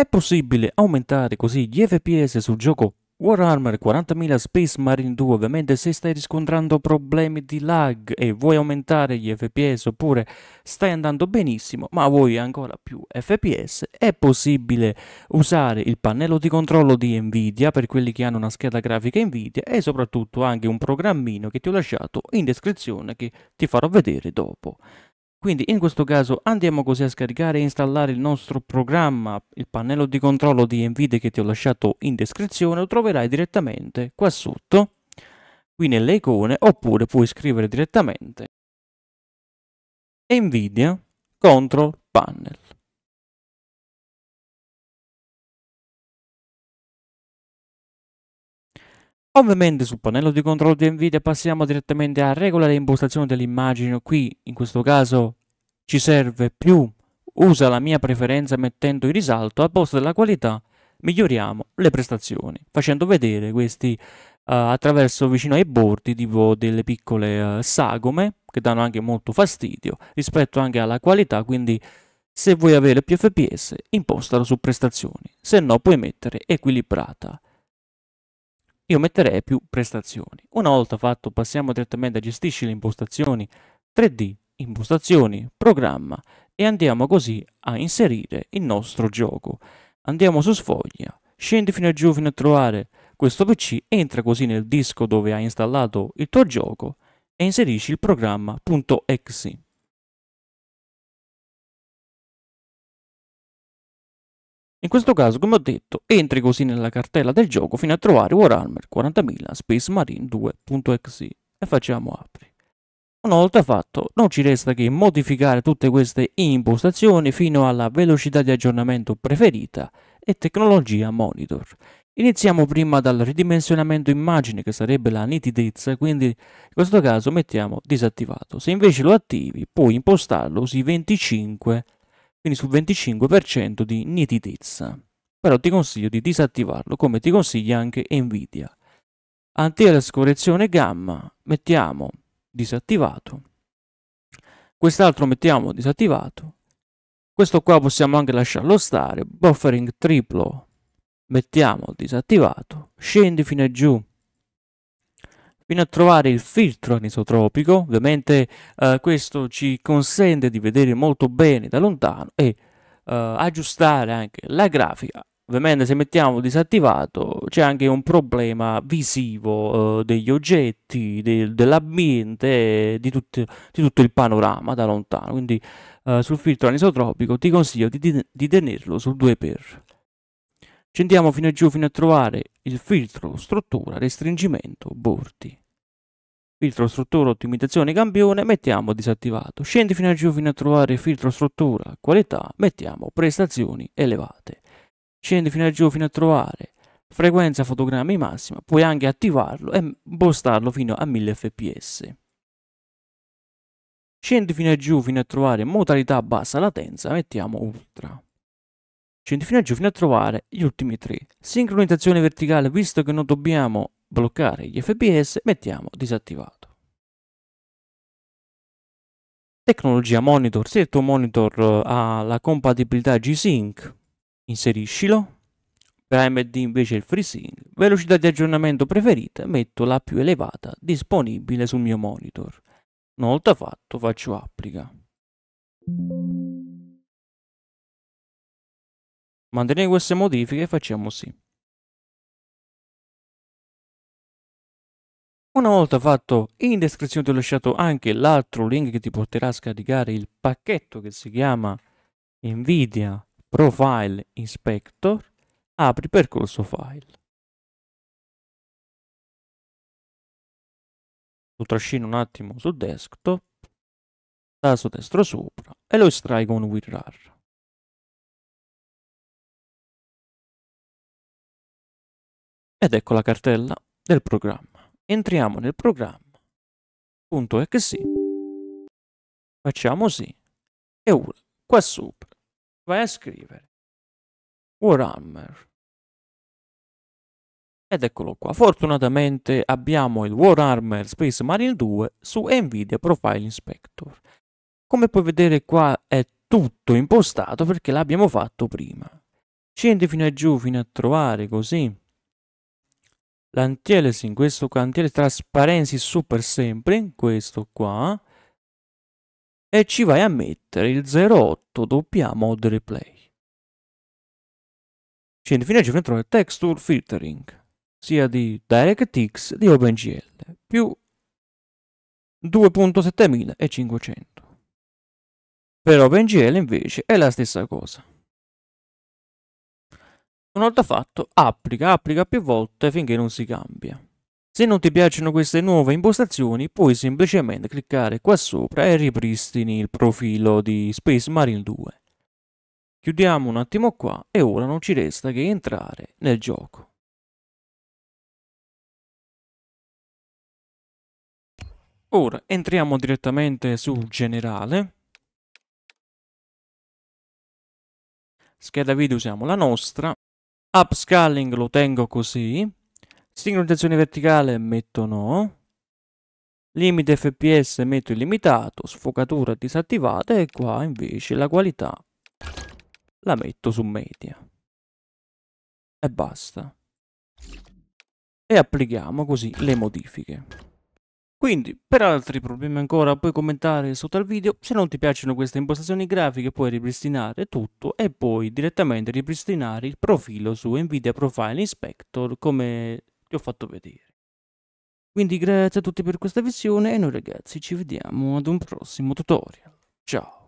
È possibile aumentare così gli FPS sul gioco Warhammer 40.000 Space Marine 2 ovviamente se stai riscontrando problemi di lag e vuoi aumentare gli FPS oppure stai andando benissimo ma vuoi ancora più FPS è possibile usare il pannello di controllo di Nvidia per quelli che hanno una scheda grafica Nvidia e soprattutto anche un programmino che ti ho lasciato in descrizione che ti farò vedere dopo. Quindi in questo caso andiamo così a scaricare e installare il nostro programma, il pannello di controllo di NVIDIA che ti ho lasciato in descrizione, lo troverai direttamente qua sotto, qui nelle icone, oppure puoi scrivere direttamente NVIDIA Control Panel. Ovviamente sul pannello di controllo di Nvidia passiamo direttamente a regolare impostazione dell'immagine, qui in questo caso ci serve più usa la mia preferenza mettendo in risalto, al posto della qualità miglioriamo le prestazioni, facendo vedere questi uh, attraverso vicino ai bordi tipo delle piccole uh, sagome che danno anche molto fastidio rispetto anche alla qualità, quindi se vuoi avere più FPS impostalo su prestazioni, se no puoi mettere equilibrata io metterei più prestazioni. Una volta fatto passiamo direttamente a gestisci le impostazioni 3D, impostazioni, programma e andiamo così a inserire il nostro gioco. Andiamo su sfoglia, scendi fino a giù fino a trovare questo PC, entra così nel disco dove hai installato il tuo gioco e inserisci il programma.exe. In questo caso, come ho detto, entri così nella cartella del gioco fino a trovare Warhammer 40.000 Space Marine 2.exe e facciamo apri. Una volta fatto, non ci resta che modificare tutte queste impostazioni fino alla velocità di aggiornamento preferita e tecnologia monitor. Iniziamo prima dal ridimensionamento immagine che sarebbe la nitidezza, quindi in questo caso mettiamo disattivato. Se invece lo attivi puoi impostarlo sui 25 quindi su 25% di nitidezza. Però ti consiglio di disattivarlo come ti consiglia anche Nvidia. anti correzione gamma mettiamo disattivato. Quest'altro mettiamo disattivato. Questo qua possiamo anche lasciarlo stare. Buffering triplo mettiamo disattivato. Scendi fino a giù viene a trovare il filtro anisotropico, ovviamente eh, questo ci consente di vedere molto bene da lontano e eh, aggiustare anche la grafica. Ovviamente se mettiamo disattivato c'è anche un problema visivo eh, degli oggetti, de dell'ambiente, di, di, tutto il panorama da lontano. Quindi eh, sul filtro anisotropico ti consiglio di, di, di tenerlo sul 2x scendiamo fino a giù fino a trovare il filtro struttura restringimento bordi filtro struttura ottimizzazione campione mettiamo disattivato scendi fino a giù fino a trovare filtro struttura qualità mettiamo prestazioni elevate scendi fino a giù fino a trovare frequenza fotogrammi massima puoi anche attivarlo e postarlo fino a 1000 fps scendi fino a giù fino a trovare modalità bassa latenza mettiamo ultra scendi fino a giù fino a trovare gli ultimi tre sincronizzazione verticale visto che non dobbiamo bloccare gli FPS mettiamo disattivato. Tecnologia monitor, se il tuo monitor eh, ha la compatibilità G-Sync, inseriscilo. Per AMD invece il FreeSync. Velocità di aggiornamento preferita, metto la più elevata disponibile sul mio monitor. Una volta fatto faccio applica. Manteniamo queste modifiche e facciamo sì. Una volta fatto, in descrizione ti ho lasciato anche l'altro link che ti porterà a scaricare il pacchetto che si chiama NVIDIA Profile Inspector. Apri percorso file. Lo trascino un attimo sul desktop, tasto destro sopra e lo estraigo con WinRAR. Ed ecco la cartella del programma entriamo nel programma.exe, facciamo sì, e ora qua sopra vai a scrivere Warhammer. Ed eccolo qua, fortunatamente abbiamo il Warhammer Space Marine 2 su Nvidia Profile Inspector. Come puoi vedere qua è tutto impostato perché l'abbiamo fatto prima. Scendi fino a giù fino a trovare così l'antielesi in questo qua, antielesi trasparency super sempre in questo qua e ci vai a mettere il 08 doppia mod replay. Scendi fino a ci trovare texture filtering sia di DirectX di OpenGL più 2.7500 per OpenGL invece è la stessa cosa. Una volta fatto, applica, applica più volte finché non si cambia. Se non ti piacciono queste nuove impostazioni, puoi semplicemente cliccare qua sopra e ripristini il profilo di Space Marine 2. Chiudiamo un attimo qua e ora non ci resta che entrare nel gioco. Ora entriamo direttamente su Generale. Scheda video usiamo la nostra. Upscaling lo tengo così. Sincronizzazione verticale metto no. Limite FPS metto illimitato. Sfocatura disattivata e qua invece la qualità la metto su media. E basta. E applichiamo così le modifiche. Quindi, per altri problemi ancora puoi commentare sotto al video, se non ti piacciono queste impostazioni grafiche puoi ripristinare tutto e poi direttamente ripristinare il profilo su Nvidia Profile Inspector come ti ho fatto vedere. Quindi grazie a tutti per questa visione e noi ragazzi ci vediamo ad un prossimo tutorial. Ciao!